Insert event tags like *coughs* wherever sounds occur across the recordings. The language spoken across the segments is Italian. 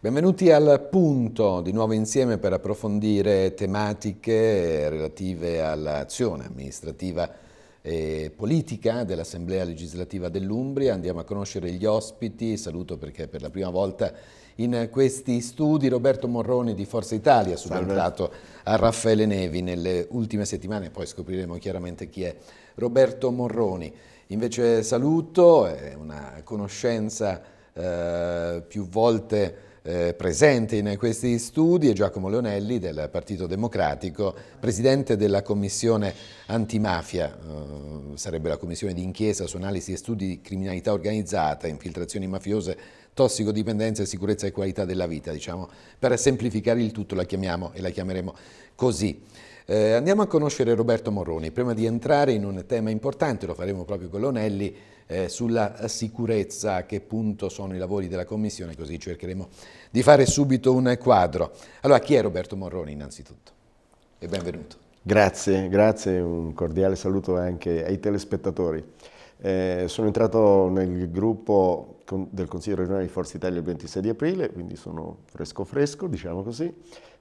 Benvenuti al punto, di nuovo insieme per approfondire tematiche relative all'azione amministrativa e politica dell'Assemblea legislativa dell'Umbria. Andiamo a conoscere gli ospiti, saluto perché per la prima volta in questi studi Roberto Morroni di Forza Italia, subentrato a Raffaele Nevi nelle ultime settimane, poi scopriremo chiaramente chi è Roberto Morroni. Invece saluto, è una conoscenza eh, più volte eh, presente in questi studi è Giacomo Leonelli del Partito Democratico, presidente della commissione antimafia, eh, sarebbe la commissione d'inchiesta su analisi e studi di criminalità organizzata, infiltrazioni mafiose, tossicodipendenza e sicurezza e qualità della vita, diciamo, per semplificare il tutto la chiamiamo e la chiameremo così. Eh, andiamo a conoscere Roberto Morroni. prima di entrare in un tema importante, lo faremo proprio con Leonelli, eh, sulla sicurezza, a che punto sono i lavori della Commissione, così cercheremo di fare subito un quadro. Allora, chi è Roberto Morroni innanzitutto? E benvenuto. Grazie, grazie, un cordiale saluto anche ai telespettatori. Eh, sono entrato nel gruppo con, del Consiglio regionale di Forza Italia il 26 di aprile, quindi sono fresco fresco, diciamo così.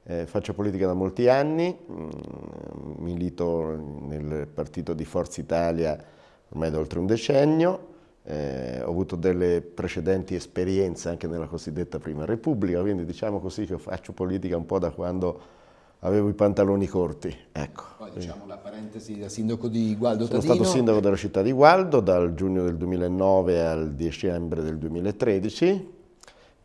Eh, faccio politica da molti anni, mh, mm, milito nel partito di Forza Italia ormai da oltre un decennio, eh, ho avuto delle precedenti esperienze anche nella cosiddetta Prima Repubblica, quindi diciamo così che faccio politica un po' da quando avevo i pantaloni corti. Ecco. Poi diciamo la parentesi da sindaco di Gualdo Sono Tadino. stato sindaco della città di Gualdo dal giugno del 2009 al dicembre del 2013,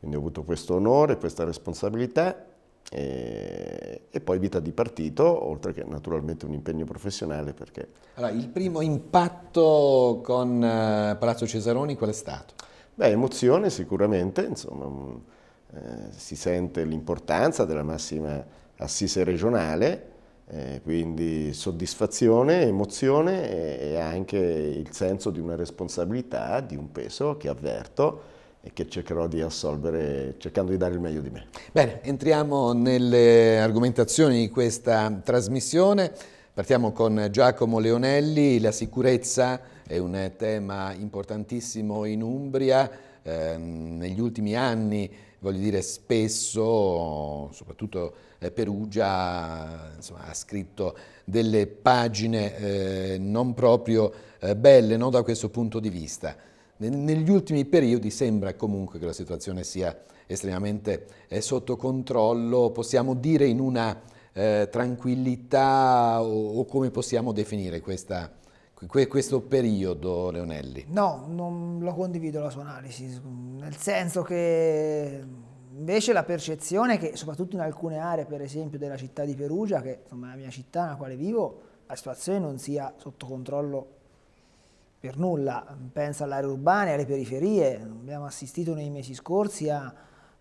quindi ho avuto questo onore, questa responsabilità e, e, poi vita di partito, oltre che naturalmente un impegno professionale. Perché... Allora, il primo impatto con uh, Palazzo Cesaroni qual è stato? Beh, emozione sicuramente, insomma, um, eh, si sente l'importanza della massima assise regionale, eh, quindi soddisfazione, emozione e, e anche il senso di una responsabilità, di un peso che avverto e che cercherò di assolvere cercando di dare il meglio di me. Bene, entriamo nelle argomentazioni di questa trasmissione. Partiamo con Giacomo Leonelli, la sicurezza è un tema importantissimo in Umbria, eh, negli ultimi anni, voglio dire, spesso, soprattutto eh, Perugia, insomma, ha scritto delle pagine eh, non proprio eh, belle no, da questo punto di vista negli ultimi periodi sembra comunque che la situazione sia estremamente eh, sotto controllo, possiamo dire in una eh, tranquillità o, o, come possiamo definire questa, que, questo periodo, Leonelli? No, non lo condivido la sua analisi, nel senso che invece la percezione che soprattutto in alcune aree, per esempio della città di Perugia, che insomma è la mia città nella quale vivo, la situazione non sia sotto controllo per nulla, pensa alle aree urbane, alle periferie, abbiamo assistito nei mesi scorsi a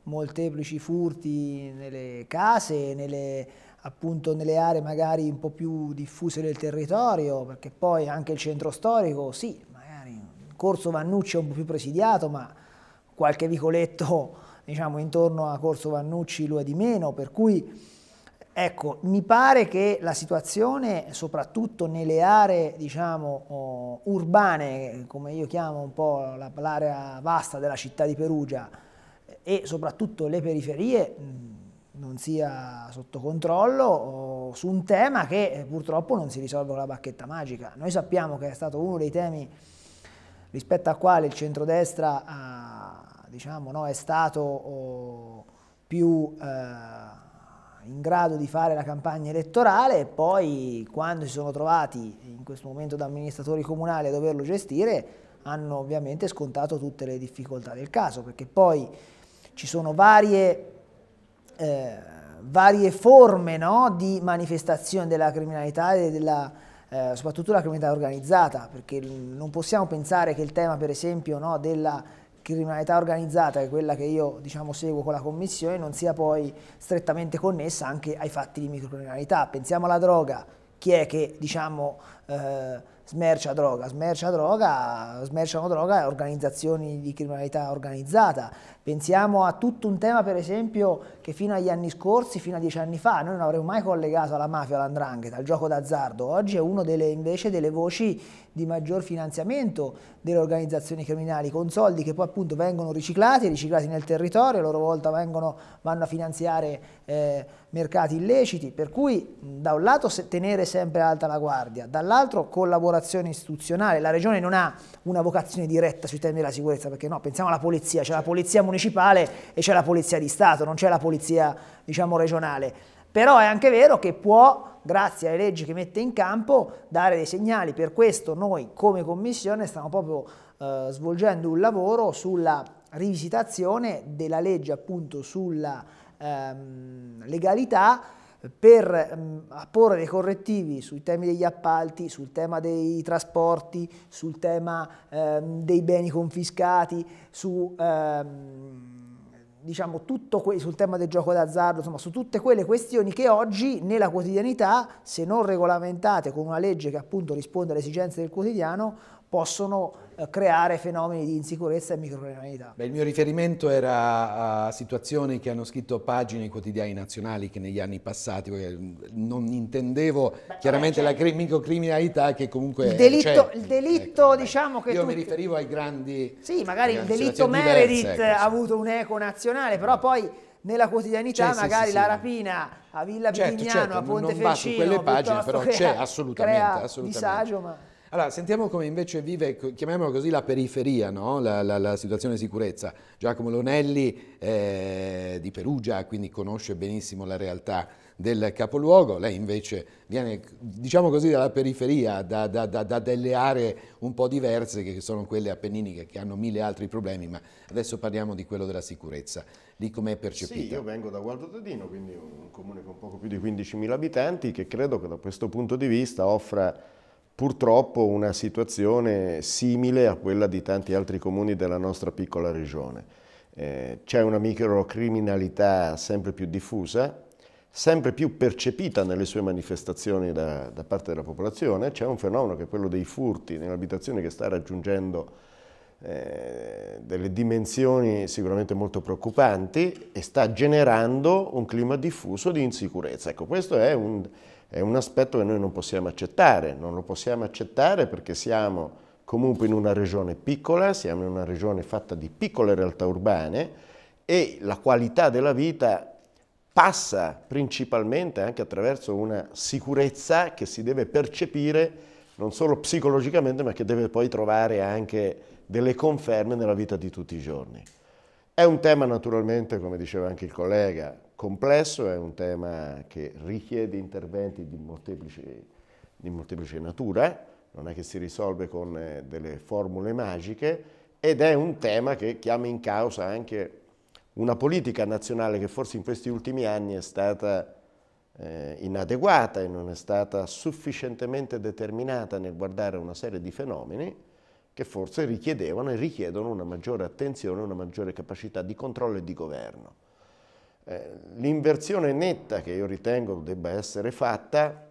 molteplici furti nelle case, nelle, appunto nelle aree magari un po' più diffuse del territorio, perché poi anche il centro storico, sì, magari il Corso Vannucci è un po' più presidiato, ma qualche vicoletto *laughs* diciamo, intorno a Corso Vannucci lo è di meno, per cui Ecco, mi pare che la situazione, soprattutto nelle aree diciamo, oh, urbane, come io chiamo un po' l'area vasta della città di Perugia, e soprattutto le periferie, non sia sotto controllo oh, su un tema che eh, purtroppo non si risolve con la bacchetta magica. Noi sappiamo che è stato uno dei temi rispetto al quale il centrodestra ah, diciamo, no, è stato oh, più... Eh, in grado di fare la campagna elettorale e poi quando si sono trovati in questo momento da amministratori comunali a doverlo gestire hanno ovviamente scontato tutte le difficoltà del caso perché poi ci sono varie, eh, varie forme no, di manifestazione della criminalità e della, eh, soprattutto la criminalità organizzata perché non possiamo pensare che il tema per esempio no, della criminalità organizzata, che è quella che io diciamo, seguo con la commissione, non sia poi strettamente connessa anche ai fatti di microcriminalità. Pensiamo alla droga, chi è che diciamo, eh, smercia droga? Smercia droga, smerciano droga organizzazioni di criminalità organizzata, Pensiamo a tutto un tema, per esempio, che fino agli anni scorsi, fino a dieci anni fa, noi non avremmo mai collegato alla mafia all'andrangheta, al gioco d'azzardo. Oggi è una delle, invece delle voci di maggior finanziamento delle organizzazioni criminali, con soldi che poi appunto vengono riciclati, riciclati nel territorio, a loro volta vengono, vanno a finanziare eh, mercati illeciti. Per cui da un lato tenere sempre alta la guardia, dall'altro collaborazione istituzionale. La Regione non ha una vocazione diretta sui temi della sicurezza, perché no, pensiamo alla polizia, c'è cioè la certo. polizia municipale municipale e c'è la polizia di Stato, non c'è la polizia diciamo, regionale. Però è anche vero che può, grazie alle leggi che mette in campo, dare dei segnali. Per questo noi come Commissione stiamo proprio eh, svolgendo un lavoro sulla rivisitazione della legge appunto sulla ehm, legalità per mh, mm, apporre dei correttivi sui temi degli appalti, sul tema dei trasporti, sul tema ehm, dei beni confiscati, su, ehm, diciamo, sul tema del gioco d'azzardo, insomma su tutte quelle questioni che oggi nella quotidianità, se non regolamentate con una legge che appunto risponde alle esigenze del quotidiano, possono eh, creare fenomeni di insicurezza e microcriminalità. Beh, il mio riferimento era a situazioni che hanno scritto pagine ai quotidiani nazionali che negli anni passati, mm, non intendevo Beh, chiaramente la certo. microcriminalità che comunque... Il delitto, è, il delitto ecco, diciamo che... Io tutti... mi riferivo ai grandi... Sì, magari il delitto Meredith ecco, ha avuto un eco nazionale, però mm. poi nella quotidianità cioè, magari sì, sì, la rapina a Villa certo, Bignano, certo, a Ponte Felcino... Non va su quelle pagine, però c'è assolutamente, assolutamente. disagio, ma... Allora, sentiamo come invece vive, chiamiamola così, la periferia, no? la, la, la, situazione di sicurezza. Giacomo Lonelli eh, di Perugia, quindi conosce benissimo la realtà del capoluogo, lei invece viene, diciamo così, dalla periferia, da, da, da, da delle aree un po' diverse che sono quelle appenniniche che hanno mille altri problemi, ma adesso parliamo di quello della sicurezza, di è percepita. Sì, io vengo da Gualdo Tadino, quindi un comune con poco più di 15.000 abitanti che credo che da questo punto di vista offra purtroppo una situazione simile a quella di tanti altri comuni della nostra piccola regione. Eh, C'è una microcriminalità sempre più diffusa, sempre più percepita nelle sue manifestazioni da, da parte della popolazione. C'è un fenomeno che è quello dei furti nelle abitazioni che sta raggiungendo eh, delle dimensioni sicuramente molto preoccupanti e sta generando un clima diffuso di insicurezza. Ecco, questo è un, è un aspetto che noi non possiamo accettare, non lo possiamo accettare perché siamo comunque in una regione piccola, siamo in una regione fatta di piccole realtà urbane e la qualità della vita passa principalmente anche attraverso una sicurezza che si deve percepire non solo psicologicamente ma che deve poi trovare anche delle conferme nella vita di tutti i giorni. È un tema naturalmente, come diceva anche il collega, complesso, è un tema che richiede interventi di molteplice, di molteplice natura, non è che si risolve con eh, delle formule magiche, ed è un tema che chiama in causa anche una politica nazionale che forse in questi ultimi anni è stata eh, inadeguata e non è stata sufficientemente determinata nel guardare una serie di fenomeni che forse richiedevano e richiedono una maggiore attenzione, una maggiore capacità di controllo e di governo. Eh, l'inversione netta che io ritengo debba essere fatta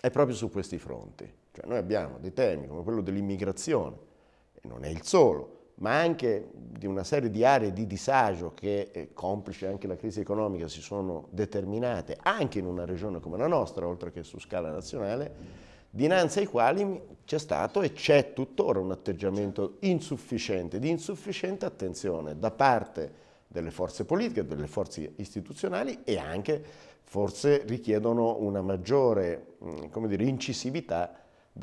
è proprio su questi fronti. Cioè noi abbiamo dei temi come quello dell'immigrazione, e non è il solo, ma anche di una serie di aree di disagio che, eh, complice anche la crisi economica, si sono determinate anche in una regione come la nostra, oltre che su scala nazionale, dinanzi ai quali c'è stato e c'è tuttora un atteggiamento insufficiente, di insufficiente attenzione da parte delle forze politiche, delle forze istituzionali e anche forse richiedono una maggiore mm, dire, incisività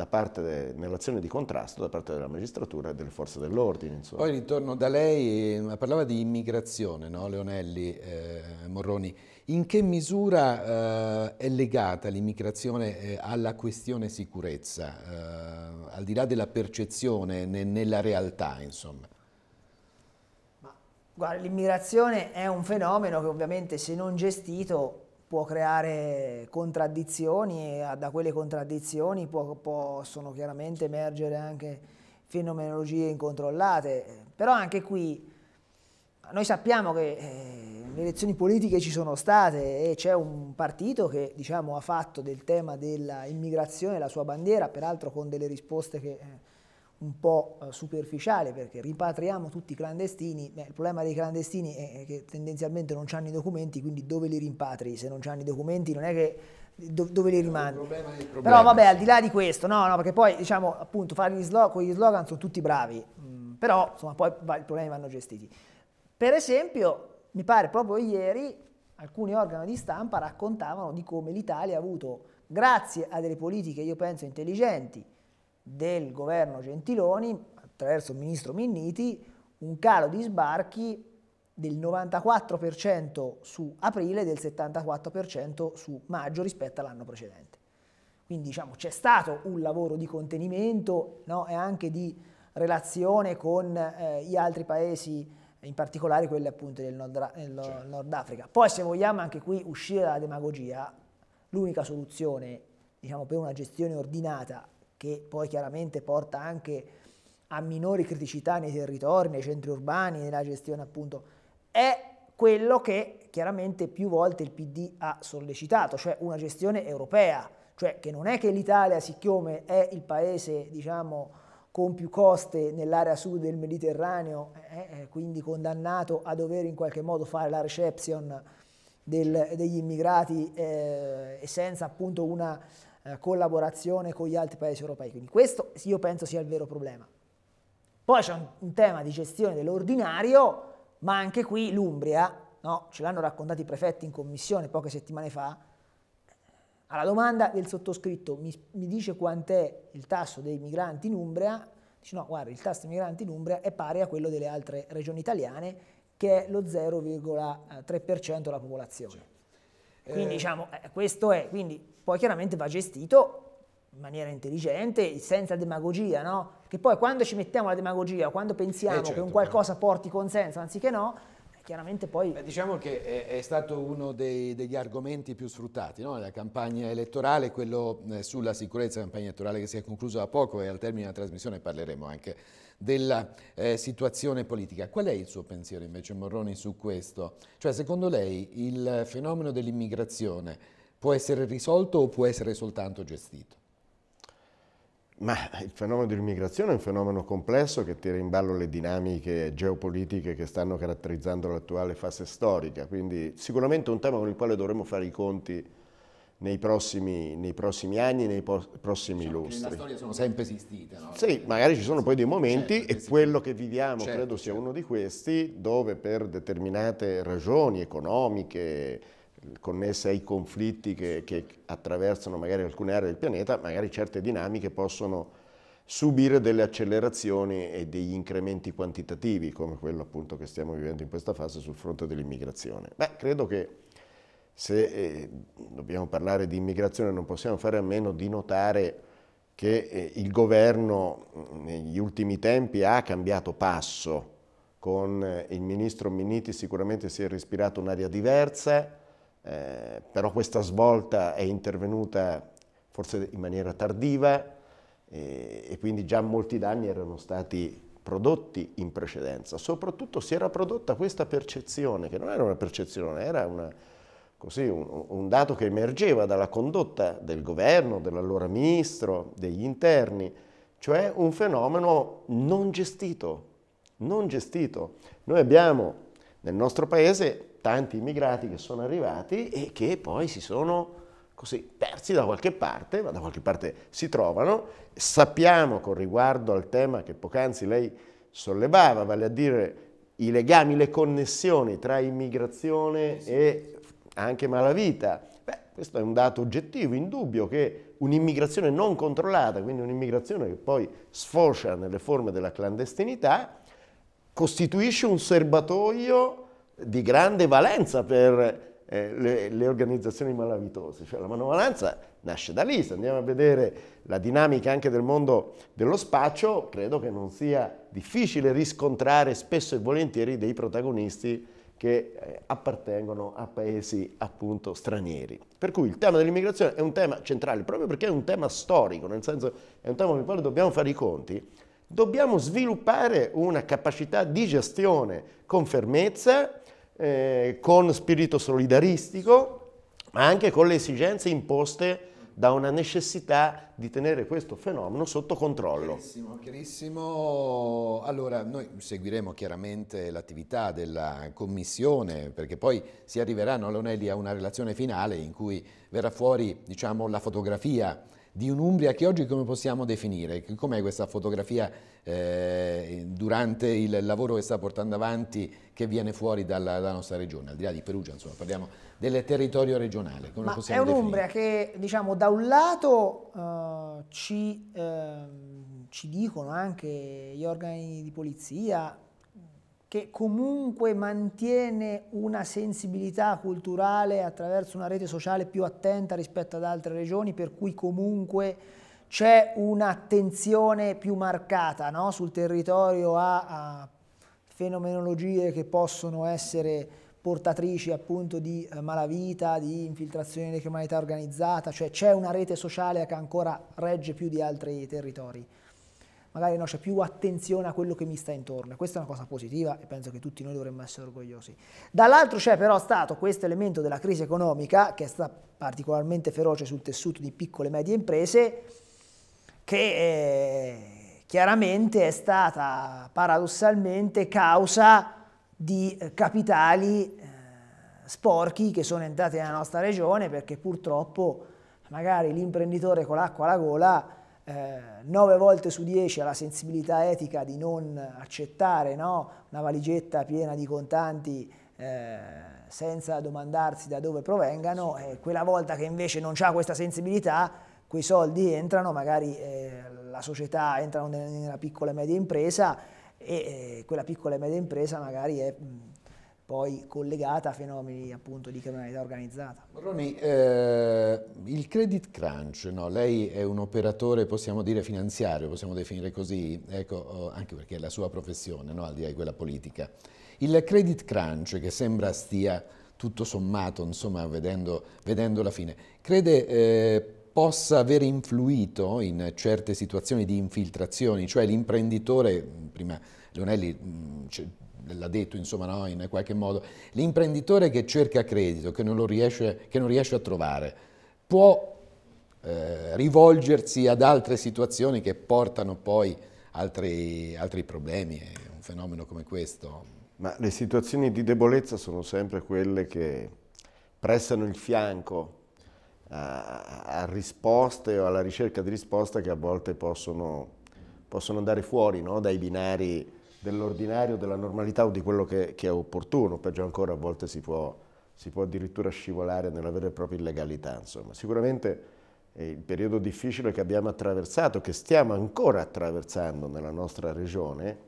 parte nell'azione di contrasto da parte della magistratura e delle forze dell'ordine. Insomma. Poi ritorno da lei, parlava di immigrazione, no? Leonelli eh, Morroni. In che misura eh, è legata l'immigrazione eh, alla questione sicurezza, eh, al di là della percezione, ne, nella realtà, insomma? Guarda, l'immigrazione è un fenomeno che ovviamente se non gestito può creare contraddizioni e ah, da quelle contraddizioni può, possono chiaramente emergere anche fenomenologie incontrollate. Però anche qui noi sappiamo che eh, le elezioni politiche ci sono state e c'è un partito che diciamo, ha fatto del tema dell'immigrazione la sua bandiera, peraltro con delle risposte che... Eh, un po' eh, superficiale perché rimpatriamo tutti i clandestini, Beh, il problema dei clandestini è che tendenzialmente non hanno i documenti, quindi dove li rimpatri? Se non hanno i documenti non è che dove, dove li rimandi? Però vabbè, al di là di questo, no, no, perché poi diciamo appunto fare gli slogan, con gli slogan sono tutti bravi, mm. però insomma poi va, i problemi vanno gestiti. Per esempio, mi pare proprio ieri alcuni organi di stampa raccontavano di come l'Italia ha avuto, grazie a delle politiche, io penso, intelligenti, del governo Gentiloni, attraverso il ministro Minniti, un calo di sbarchi del 94% su aprile e del 74% su maggio rispetto all'anno precedente. Quindi diciamo c'è stato un lavoro di contenimento no? e anche di relazione con eh, gli altri paesi, in particolare quelli appunto del Nord, certo. Nord, Africa. Poi se vogliamo anche qui uscire dalla demagogia, l'unica soluzione diciamo, per una gestione ordinata che poi chiaramente porta anche a minori criticità nei territori, nei centri urbani, nella gestione appunto, è quello che chiaramente più volte il PD ha sollecitato, cioè una gestione europea, cioè che non è che l'Italia, siccome è il paese, diciamo, con più coste nell'area sud del Mediterraneo, è quindi condannato a dover in qualche modo fare la reception del, degli immigrati eh, e senza appunto una eh, collaborazione con gli altri paesi europei. Quindi questo io penso sia il vero problema. Poi c'è un, un tema di gestione dell'ordinario, ma anche qui l'Umbria, no? ce l'hanno raccontato i prefetti in commissione poche settimane fa, alla domanda del sottoscritto mi, mi dice quant'è il tasso dei migranti in Umbria, dice no, guarda, il tasso dei migranti in Umbria è pari a quello delle altre regioni italiane, che è lo 0,3% eh, della popolazione. Quindi eh. diciamo, eh, questo è, quindi poi chiaramente va gestito in maniera intelligente, senza demagogia, no? Che poi quando ci mettiamo la demagogia, quando pensiamo eh certo, che un certo. qualcosa però. porti consenso anziché no, eh, chiaramente poi... Beh, diciamo che è, è stato uno dei, degli argomenti più sfruttati no? nella campagna elettorale, quello eh, sulla sicurezza, campagna elettorale che si è conclusa da poco e al termine della trasmissione parleremo anche della eh, situazione politica. Qual è il suo pensiero invece Morroni su questo? Cioè secondo lei il fenomeno dell'immigrazione può essere risolto o può essere soltanto gestito? Ma il fenomeno dell'immigrazione è un fenomeno complesso che tira in ballo le dinamiche geopolitiche che stanno caratterizzando l'attuale fase storica, quindi sicuramente è un tema con il quale dovremmo fare i conti nei prossimi, nei prossimi anni, nei prossimi diciamo lustri. Nella storia sono sempre esistite. No? Sì, magari ci sono poi dei momenti certo, e quello che viviamo certo, credo sia certo. uno di questi dove per determinate ragioni economiche connesse ai conflitti che, che attraversano magari alcune aree del pianeta, magari certe dinamiche possono subire delle accelerazioni e degli incrementi quantitativi come quello appunto che stiamo vivendo in questa fase sul fronte dell'immigrazione. Beh, credo che se eh, dobbiamo parlare di immigrazione non possiamo fare a meno di notare che eh, il governo mm, negli ultimi tempi ha cambiato passo. Con eh, il ministro Minniti sicuramente si è respirata un'aria diversa, eh, però questa svolta è intervenuta forse in maniera tardiva e quindi già molti danni erano stati prodotti in precedenza. Soprattutto si era prodotta questa percezione, che non era una percezione, era una, così un, un, dato che emergeva dalla condotta del governo, dell'allora ministro, degli interni, cioè un fenomeno non gestito, non gestito. Noi abbiamo nel nostro paese tanti immigrati che sono arrivati e che poi si sono così persi da qualche parte, ma da qualche parte si trovano. Sappiamo con riguardo al tema che poc'anzi lei sollevava, vale a dire i legami, le connessioni tra immigrazione e anche malavita. Beh, questo è un dato oggettivo, indubbio, che un'immigrazione non controllata, quindi un'immigrazione che poi sfocia nelle forme della clandestinità, costituisce un serbatoio di grande valenza per eh, le, le, organizzazioni malavitose. Cioè, la manovalanza nasce da lì, se andiamo a vedere la dinamica anche del mondo dello spaccio, credo che non sia difficile riscontrare spesso e volentieri dei protagonisti che eh, appartengono a paesi appunto stranieri. Per cui il tema dell'immigrazione è un tema centrale, proprio perché è un tema storico, nel senso è un tema con il quale dobbiamo fare i conti, dobbiamo sviluppare una capacità di gestione con fermezza, eh, con spirito solidaristico, ma anche con le esigenze imposte da una necessità di tenere questo fenomeno sotto controllo. Chiarissimo, chiarissimo. Allora, noi seguiremo chiaramente l'attività della Commissione, perché poi si arriverà, no, Lonelli, a una relazione finale in cui verrà fuori, diciamo, la fotografia di un'Umbria che oggi come possiamo definire? Com'è questa fotografia eh, durante il lavoro che sta portando avanti che viene fuori dalla, dalla, nostra regione, al di là di Perugia, insomma, parliamo del territorio regionale. Come Ma possiamo è un'Umbria che, diciamo, da un lato eh, ci, eh, ci dicono anche gli organi di polizia, che comunque mantiene una sensibilità culturale attraverso una rete sociale più attenta rispetto ad altre regioni, per cui comunque c'è un'attenzione più marcata no? sul territorio a, a, fenomenologie che possono essere portatrici appunto di eh, malavita, di infiltrazione di criminalità organizzata, cioè c'è una rete sociale che ancora regge più di altri territori. Magari no, c'è più attenzione a quello che mi sta intorno. Questa è una cosa positiva e penso che tutti noi dovremmo essere orgogliosi. Dall'altro c'è però stato questo elemento della crisi economica che è stata particolarmente feroce sul tessuto di piccole e medie imprese, che eh, chiaramente è stata paradossalmente causa di eh, capitali eh, sporchi che sono entrati nella nostra regione perché purtroppo magari l'imprenditore con l'acqua alla gola eh, 9 volte su 10 ha la sensibilità etica di non accettare no? una valigetta piena di contanti eh, senza domandarsi da dove provengano e quella volta che invece non ha questa sensibilità quei soldi entrano, magari eh, la società entra nella piccola e media impresa e eh, quella piccola e media impresa magari è mh, mm, poi collegata a fenomeni appunto di criminalità organizzata. Morroni, eh, il credit crunch, no? lei è un operatore, possiamo dire, finanziario, possiamo definire così, ecco, oh, anche perché è la sua professione, no? al di là di quella politica. Il credit crunch che sembra stia tutto sommato, insomma, vedendo, vedendo la fine, crede eh, possa aver influito in certe situazioni di infiltrazioni, cioè l'imprenditore, prima Leonelli mm, l'ha detto insomma no, in qualche modo, l'imprenditore che cerca credito, che non, riesce, che non riesce, a trovare, può eh, rivolgersi ad altre situazioni che portano poi altri, altri problemi, un fenomeno come questo. Ma le situazioni di debolezza sono sempre quelle che prestano il fianco a, risposte o alla ricerca di risposte che a volte possono, possono andare fuori no? dai binari dell'ordinario, della normalità o di quello che, che, è opportuno, peggio ancora a volte si può, si può addirittura scivolare nella vera e propria illegalità. Insomma. Sicuramente il periodo difficile che abbiamo attraversato, che stiamo ancora attraversando nella nostra regione,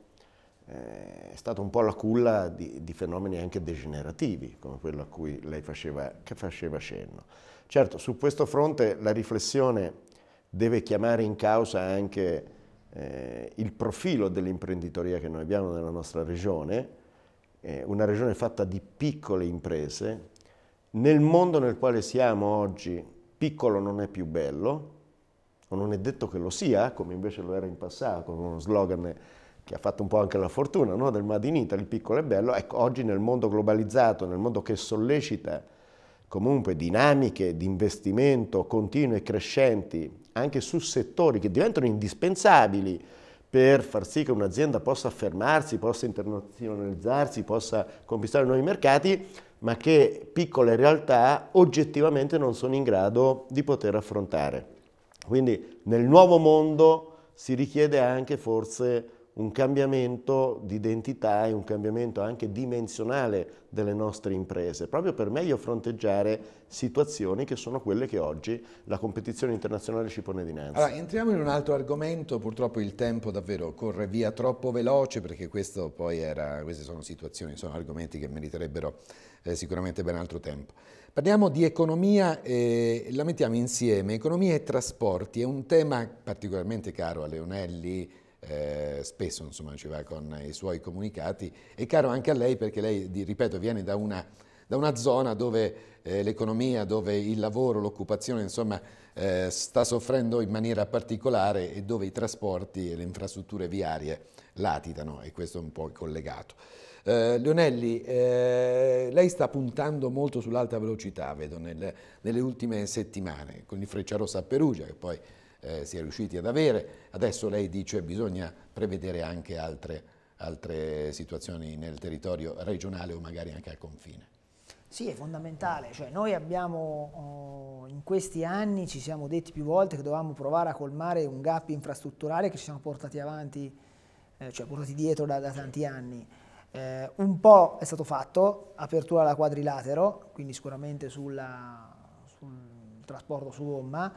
eh, è stata un po' la culla di, di, fenomeni anche degenerativi, come quello a cui lei faceva, faceva cenno. Certo, su questo fronte la riflessione deve chiamare in causa anche eh, il profilo dell'imprenditoria che noi abbiamo nella nostra regione, eh, una regione fatta di piccole imprese. Nel mondo nel quale siamo oggi, piccolo non è più bello, o non è detto che lo sia, come invece lo era in passato, con uno slogan che ha fatto un po' anche la fortuna no? del Made in Italy, il piccolo e bello, ecco, oggi nel mondo globalizzato, nel mondo che sollecita comunque dinamiche di investimento continue e crescenti, anche su settori che diventano indispensabili per far sì che un'azienda possa affermarsi, possa internazionalizzarsi, possa conquistare nuovi mercati, ma che piccole realtà oggettivamente non sono in grado di poter affrontare. Quindi nel nuovo mondo si richiede anche forse un cambiamento di identità e un cambiamento anche dimensionale delle nostre imprese, proprio per meglio fronteggiare situazioni che sono quelle che oggi la competizione internazionale ci pone dinanzi. Allora, entriamo in un altro argomento, purtroppo il tempo davvero corre via troppo veloce perché era, queste sono situazioni, sono argomenti che meriterebbero eh, sicuramente ben altro tempo. Parliamo di economia e la mettiamo insieme, economia e trasporti, è un tema particolarmente caro a Leonelli, eh, spesso insomma, ci va con i suoi comunicati, è caro anche a lei perché lei, ripeto, viene da una, da una zona dove eh, l'economia, dove il lavoro, l'occupazione, insomma, eh, sta soffrendo in maniera particolare e dove i trasporti e le infrastrutture viarie latitano e questo è un po' collegato. Eh, Leonelli, eh, lei sta puntando molto sull'alta velocità, vedo, nel, nelle ultime settimane, con il Frecciarossa a Perugia, che poi eh, si è riusciti ad avere. Adesso lei dice che bisogna prevedere anche altre, altre situazioni nel territorio regionale o magari anche al confine. Sì, è fondamentale. Cioè, noi abbiamo, oh, in questi anni ci siamo detti più volte che dovevamo provare a colmare un gap infrastrutturale che ci siamo portati avanti, eh, cioè portati dietro da, da tanti anni. Eh, un po' è stato fatto, apertura alla quadrilatero, quindi sicuramente sulla, sul trasporto su gomma,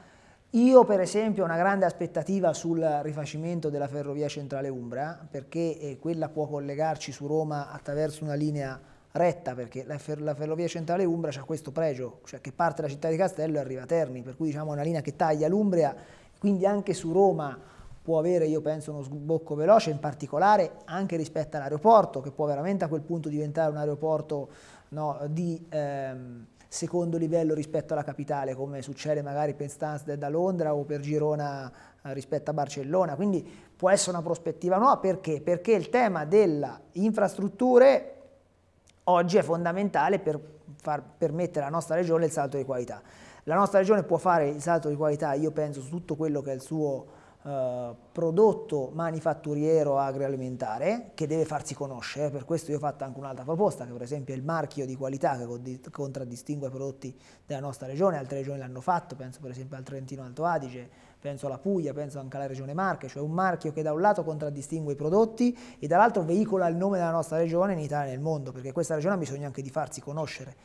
io per esempio ho una grande aspettativa sul rifacimento della ferrovia centrale Umbra perché eh, quella può collegarci su Roma attraverso una linea retta perché la, fer la ferrovia centrale Umbra ha questo pregio, cioè che parte dalla città di Castello e arriva a Terni, per cui diciamo è una linea che taglia l'Umbria, quindi anche su Roma può avere io penso uno sbocco veloce, in particolare anche rispetto all'aeroporto che può veramente a quel punto diventare un aeroporto no, di... Ehm, secondo livello rispetto alla capitale, come succede magari per Stansted da Londra o per Girona eh, rispetto a Barcellona. Quindi può essere una prospettiva nuova perché? Perché il tema delle infrastrutture oggi è fondamentale per far permettere alla nostra regione il salto di qualità. La nostra regione può fare il salto di qualità, io penso, su tutto quello che è il suo eh, prodotto manifatturiero agroalimentare che deve farsi conoscere, eh, per questo io ho fatto anche un'altra proposta che per esempio è il marchio di qualità che contraddistingue i prodotti della nostra regione, altre regioni l'hanno fatto, penso per esempio al Trentino Alto Adige, penso alla Puglia, penso anche alla regione Marche, cioè un marchio che da un lato contraddistingue i prodotti e dall'altro veicola il nome della nostra regione in Italia e nel mondo, perché questa regione ha bisogno anche di farsi conoscere.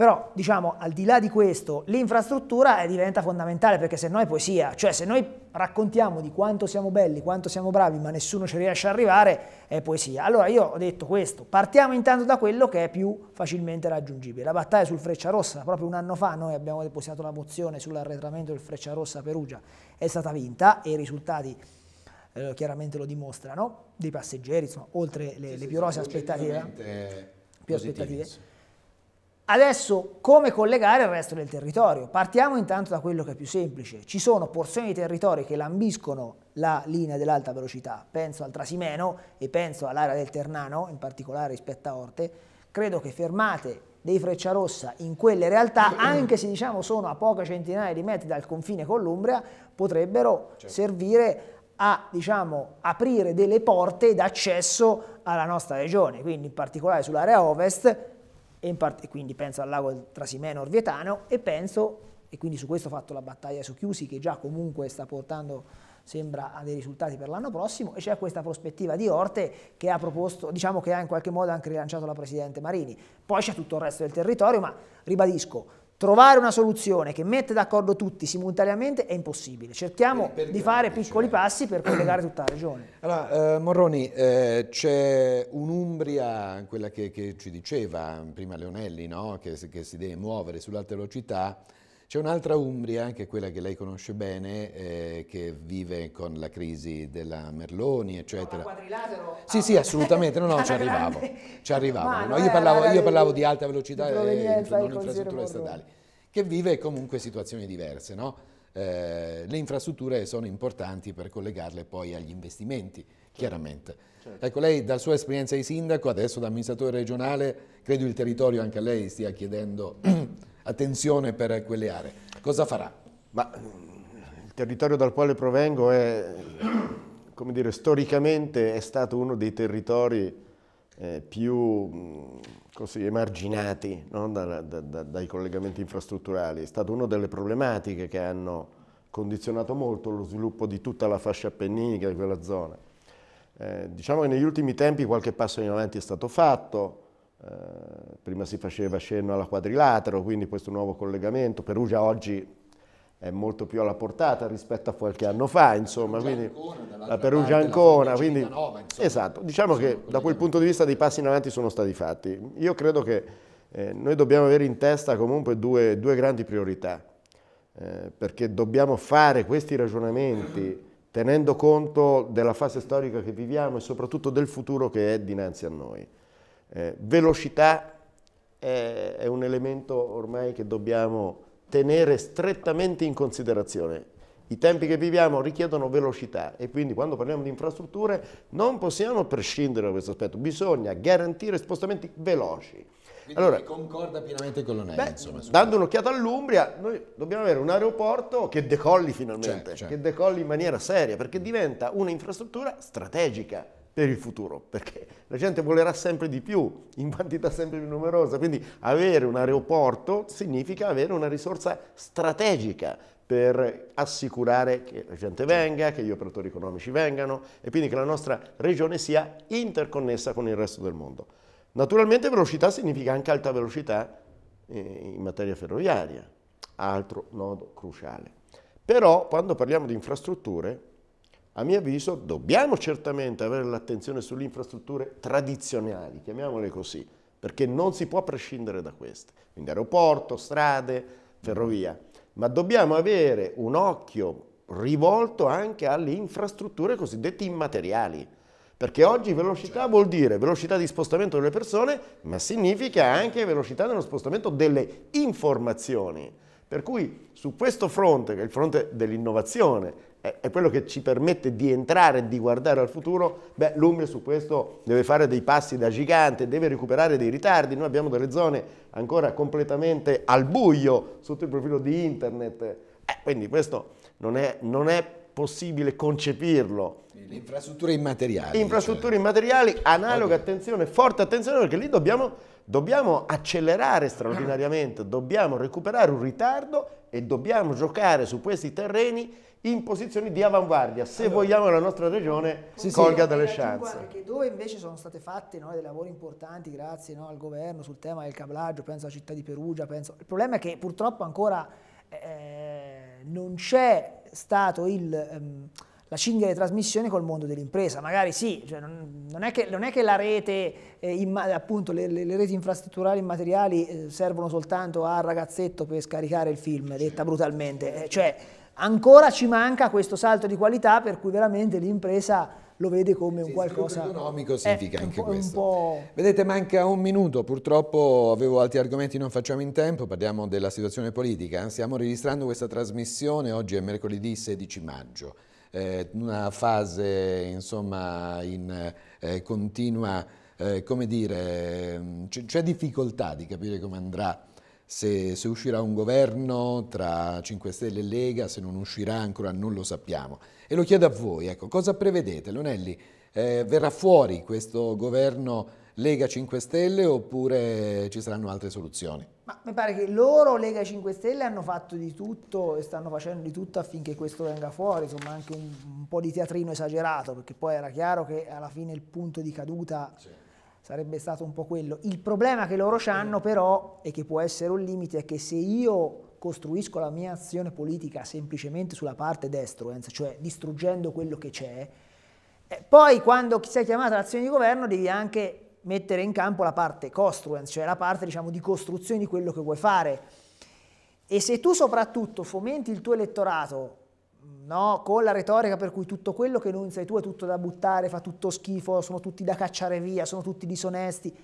Però, diciamo, al di là di questo, l'infrastruttura eh, diventa fondamentale perché se no è poesia, cioè se noi raccontiamo di quanto siamo belli, quanto siamo bravi, ma nessuno ci riesce a arrivare, è poesia. Allora io ho detto questo, partiamo intanto da quello che è più facilmente raggiungibile. La battaglia sul Freccia Rossa, proprio un anno fa noi abbiamo depositato la mozione sull'arretramento del Freccia Rossa Perugia, è stata vinta e i risultati eh, chiaramente lo dimostrano, dei passeggeri, insomma, oltre le, sì, le più rose aspettative. Più aspettative. Adesso come collegare il resto del territorio? Partiamo intanto da quello che è più semplice. Ci sono porzioni di territorio che lambiscono la linea dell'alta velocità, penso al Trasimeno e penso all'area del Ternano, in particolare rispetto a Orte. Credo che fermate dei Frecciarossa in quelle realtà, *clears throat* anche se diciamo sono a poche centinaia di metri dal confine con l'Umbria, potrebbero certo. servire a diciamo, aprire delle porte d'accesso alla nostra regione, quindi in particolare sull'area ovest e, part- e quindi penso al lago Trasimeno Orvietano e penso, e quindi su questo ho fatto la battaglia su Chiusi che già comunque sta portando sembra a dei risultati per l'anno prossimo e c'è questa prospettiva di Orte che ha proposto, diciamo che ha in qualche modo anche rilanciato la Presidente Marini. Poi c'è tutto il resto del territorio, ma ribadisco, Trovare una soluzione che mette d'accordo tutti simultaneamente è impossibile. Cerchiamo di fare piccoli eh. passi per collegare tutta la regione. *clears throat* Allora, eh, Morroni, eh, c'è un'Umbria, quella che, che, ci diceva prima Leonelli, no? che, che si deve muovere sull'alta velocità, c'è un'altra Umbria, anche quella che lei conosce bene, eh, che vive con la crisi della Merloni, eccetera. No, sì, sì, assolutamente, no, no, *laughs* ci arrivavo, ci arrivavo. No, io, eh, parlavo, io, parlavo, di alta velocità e non infrastrutture stradali, che vive comunque situazioni diverse, no? eh, le infrastrutture sono importanti per collegarle poi agli investimenti, certo. chiaramente. Certo. Ecco, lei dalla sua esperienza di sindaco, adesso da amministratore regionale, credo il territorio anche a lei stia chiedendo *clears throat* attenzione per quelle aree. Cosa farà? Ma, mm, il territorio dal quale provengo è, eh, come dire, storicamente è stato uno dei territori eh, più mm, così, emarginati no? da, da, da, dai collegamenti infrastrutturali. È stata una delle problematiche che hanno condizionato molto lo sviluppo di tutta la fascia appenninica di quella zona. Eh, diciamo che negli ultimi tempi qualche passo in avanti è stato fatto, eh, prima si faceva sceno alla quadrilatero, quindi questo nuovo collegamento. Perugia oggi è molto più alla portata rispetto a qualche anno fa, insomma, quindi la Perugia ancora. quindi nova, insomma, esatto, diciamo che da quel punto di vista dei passi in avanti sono stati fatti. Io credo che eh, noi dobbiamo avere in testa comunque due, due grandi priorità, eh, perché dobbiamo fare questi ragionamenti tenendo conto della fase storica che viviamo e soprattutto del futuro che è dinanzi a noi. Eh, velocità è, è un elemento ormai che dobbiamo tenere strettamente in considerazione. I tempi che viviamo richiedono velocità e quindi quando parliamo di infrastrutture non possiamo prescindere da questo aspetto, bisogna garantire spostamenti veloci. Quindi allora, concorda pienamente con l'ONEL. Dando un'occhiata all'Umbria, noi dobbiamo avere un aeroporto che decolli finalmente, certo, certo. che decolli in maniera seria, perché diventa un'infrastruttura strategica per il futuro, perché la gente volerà sempre di più, in quantità sempre più numerosa, quindi avere un aeroporto significa avere una risorsa strategica per assicurare che la gente certo. venga, che gli operatori economici vengano e quindi che la nostra regione sia interconnessa con il resto del mondo. Naturalmente velocità significa anche alta velocità eh, in materia ferroviaria, altro nodo cruciale. Però quando parliamo di infrastrutture a mio avviso dobbiamo certamente avere l'attenzione sulle infrastrutture tradizionali, chiamiamole così, perché non si può prescindere da queste, quindi aeroporto, strade, ferrovia, ma dobbiamo avere un occhio rivolto anche alle infrastrutture cosiddette immateriali, perché oggi velocità vuol dire velocità di spostamento delle persone, ma significa anche velocità nello spostamento delle informazioni. Per cui su questo fronte, che è il fronte dell'innovazione, è quello che ci permette di entrare e di guardare al futuro, beh, l'Umbria su questo deve fare dei passi da gigante, deve recuperare dei ritardi, noi abbiamo delle zone ancora completamente al buio sotto il profilo di internet, eh, quindi questo non è, non è possibile concepirlo. Le infrastrutture immateriali. Infrastrutture cioè. immateriali, analoga okay. attenzione, forte attenzione perché lì dobbiamo, dobbiamo accelerare straordinariamente, *coughs* dobbiamo recuperare un ritardo e dobbiamo giocare su questi terreni in posizioni di avanguardia, se allora, vogliamo la nostra regione si colga sì, delle chance. Perché dove invece sono stati fatti no, dei lavori importanti grazie no, al governo sul tema del cablaggio, penso alla città di Perugia, penso... il problema è che purtroppo ancora eh, non c'è stato il... Ehm, la cinghia di trasmissione col mondo dell'impresa. Magari sì, cioè non, non, è che, non, è che, la rete, eh, in, appunto le, le, reti infrastrutturali immateriali eh, servono soltanto al ragazzetto per scaricare il film, detta brutalmente. Eh, cioè, Ancora ci manca questo salto di qualità per cui veramente l'impresa lo vede come un sì, qualcosa economico eh, significa anche questo. Vedete, manca un minuto, purtroppo avevo altri argomenti, non facciamo in tempo, parliamo della situazione politica. Stiamo registrando questa trasmissione, oggi è mercoledì 16 maggio, eh, una fase insomma in eh, continua, eh, come dire, mm, c'è difficoltà di capire come andrà se, se, uscirà un governo tra 5 Stelle e Lega, se non uscirà ancora non lo sappiamo. E lo chiedo a voi, ecco, cosa prevedete? Lonelli, eh, verrà fuori questo governo Lega 5 Stelle oppure ci saranno altre soluzioni? Ma mi pare che loro, Lega 5 Stelle, hanno fatto di tutto e stanno facendo di tutto affinché questo venga fuori, insomma anche un, un po' di teatrino esagerato, perché poi era chiaro che alla fine il punto di caduta... Sì Sarebbe stato un po' quello. Il problema che loro hanno però, e che può essere un limite, è che se io costruisco la mia azione politica semplicemente sulla parte destruence, eh, cioè distruggendo quello che c'è, eh, poi quando sei chiamato all'azione di governo devi anche mettere in campo la parte construence, cioè la parte diciamo, di costruzione di quello che vuoi fare. E se tu soprattutto fomenti il tuo elettorato no? con la retorica per cui tutto quello che non sei tu è tutto da buttare, fa tutto schifo, sono tutti da cacciare via, sono tutti disonesti.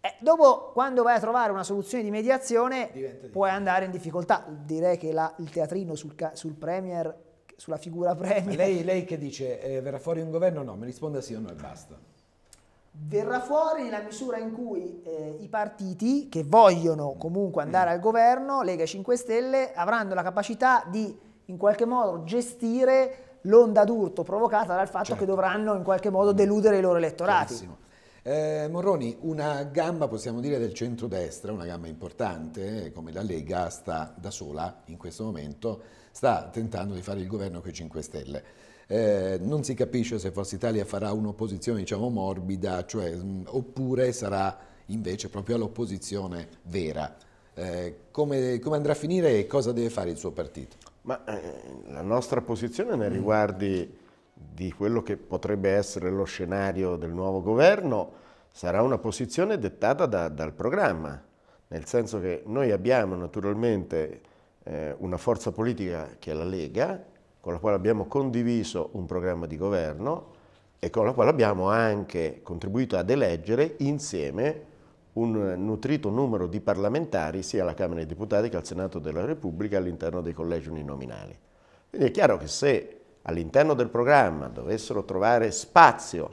Eh, dopo, quando vai a trovare una soluzione di mediazione, puoi andare in difficoltà. Direi che la, il teatrino sul, sul Premier, sulla figura Premier... Lei, lei, che dice, eh, verrà fuori un governo? No, mi risponda sì o no e basta. Verrà fuori nella misura in cui eh, i partiti che vogliono comunque andare mm. al governo, Lega e 5 Stelle, avranno la capacità di in qualche modo gestire l'onda d'urto provocata dal fatto certo. che dovranno in qualche modo deludere i loro elettorati. Eh, Morroni, una gamba possiamo dire del centrodestra, una gamba importante, come la Lega sta da sola in questo momento, sta tentando di fare il governo con i 5 Stelle. Eh, non si capisce se Forza Italia farà un'opposizione diciamo morbida, cioè, mh, mm, oppure sarà invece proprio all'opposizione vera. Eh, come, come andrà a finire e cosa deve fare il suo partito? Ma eh, la nostra posizione nei riguardi di quello che potrebbe essere lo scenario del nuovo governo sarà una posizione dettata da, dal programma, nel senso che noi abbiamo naturalmente eh, una forza politica che è la Lega, con la quale abbiamo condiviso un programma di governo e con la quale abbiamo anche contribuito ad eleggere insieme un nutrito numero di parlamentari sia alla Camera dei Deputati che al Senato della Repubblica all'interno dei collegi uninominali. Quindi è chiaro che se all'interno del programma dovessero trovare spazio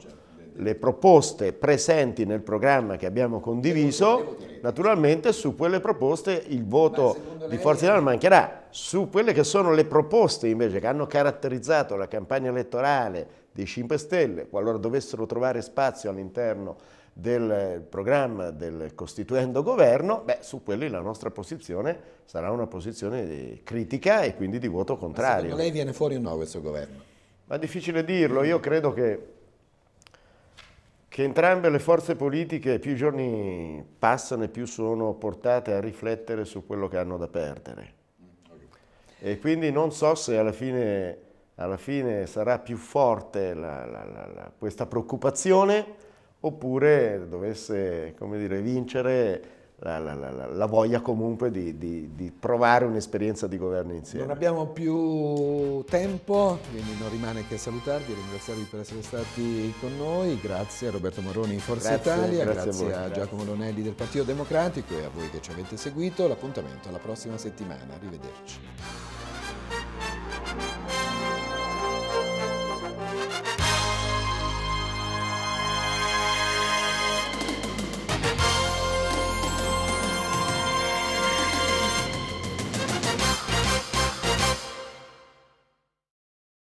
le proposte presenti nel programma che abbiamo condiviso, naturalmente su quelle proposte il voto di Forza Italia mancherà. Su quelle che sono le proposte invece che hanno caratterizzato la campagna elettorale dei 5 Stelle, qualora dovessero trovare spazio all'interno del programma del costituendo governo, beh, su quelli la nostra posizione sarà una posizione critica e quindi di voto contrario. Ma lei viene fuori o no questo governo? Ma è difficile dirlo, io credo che, che entrambe le forze politiche più i giorni passano e più sono portate a riflettere su quello che hanno da perdere. E quindi non so se alla fine alla fine sarà più forte la, la, la, questa preoccupazione oppure dovesse dire, vincere la, la, la, la, voglia comunque di, di, di provare un'esperienza di governo insieme. Non abbiamo più tempo, quindi non rimane che salutarvi e ringraziarvi per essere stati con noi. Grazie a Roberto Moroni di Forza grazie, Italia, grazie, grazie a, a Giacomo Lonelli del Partito Democratico e a voi che ci avete seguito. L'appuntamento alla prossima settimana. Arrivederci.